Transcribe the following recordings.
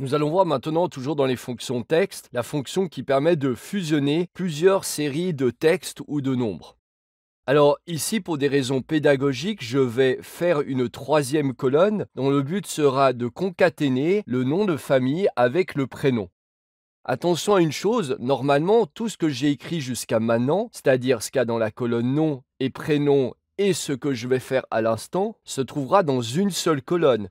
Nous allons voir maintenant, toujours dans les fonctions texte, la fonction qui permet de fusionner plusieurs séries de textes ou de nombres. Alors ici, pour des raisons pédagogiques, je vais faire une troisième colonne dont le but sera de concaténer le nom de famille avec le prénom. Attention à une chose, normalement, tout ce que j'ai écrit jusqu'à maintenant, c'est-à-dire ce qu'il y a dans la colonne nom et prénom et ce que je vais faire à l'instant, se trouvera dans une seule colonne.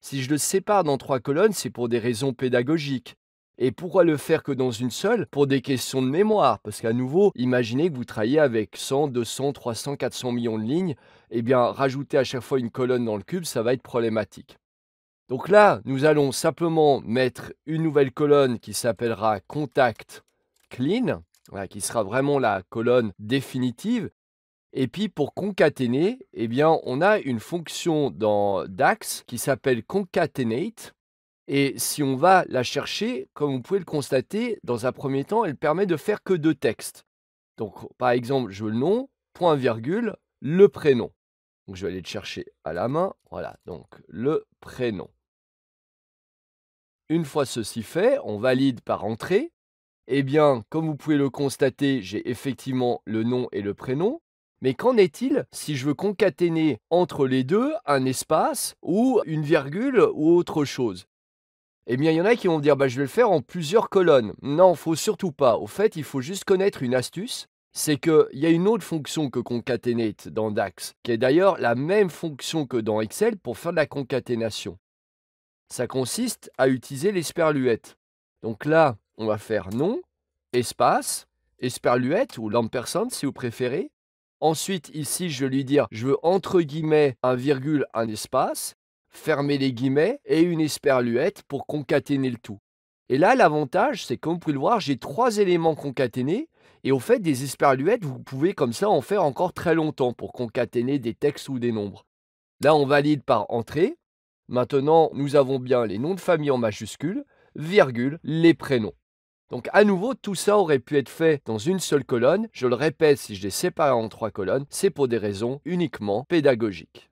Si je le sépare dans trois colonnes, c'est pour des raisons pédagogiques. Et pourquoi le faire que dans une seule Pour des questions de mémoire. Parce qu'à nouveau, imaginez que vous travaillez avec 100, 200, 300, 400 millions de lignes. Eh bien, rajouter à chaque fois une colonne dans le cube, ça va être problématique. Donc là, nous allons simplement mettre une nouvelle colonne qui s'appellera Contact Clean, qui sera vraiment la colonne définitive. Et puis pour concaténer, eh bien, on a une fonction dans DAX qui s'appelle concatenate. Et si on va la chercher, comme vous pouvez le constater, dans un premier temps, elle permet de faire que deux textes. Donc par exemple, je veux le nom, point virgule, le prénom. Donc je vais aller le chercher à la main. Voilà, donc le prénom. Une fois ceci fait, on valide par entrée. Eh bien, comme vous pouvez le constater, j'ai effectivement le nom et le prénom. Mais qu'en est-il si je veux concaténer entre les deux un espace ou une virgule ou autre chose eh bien, il y en a qui vont dire bah, je vais le faire en plusieurs colonnes. Non, faut surtout pas. Au fait, il faut juste connaître une astuce c'est qu'il y a une autre fonction que concaténate dans DAX, qui est d'ailleurs la même fonction que dans Excel pour faire de la concaténation. Ça consiste à utiliser l'esperluette. Donc là, on va faire nom, espace, esperluette ou l'ampersand si vous préférez, Ensuite, ici, je vais lui dire, je veux entre guillemets un virgule, un espace, fermer les guillemets et une esperluette pour concaténer le tout. Et là, l'avantage, c'est comme vous pouvez le voir, j'ai trois éléments concaténés. Et au fait, des esperluettes, vous pouvez comme ça en faire encore très longtemps pour concaténer des textes ou des nombres. Là, on valide par entrée. Maintenant, nous avons bien les noms de famille en majuscules, virgule, les prénoms. Donc à nouveau, tout ça aurait pu être fait dans une seule colonne. Je le répète, si je les sépare en trois colonnes, c'est pour des raisons uniquement pédagogiques.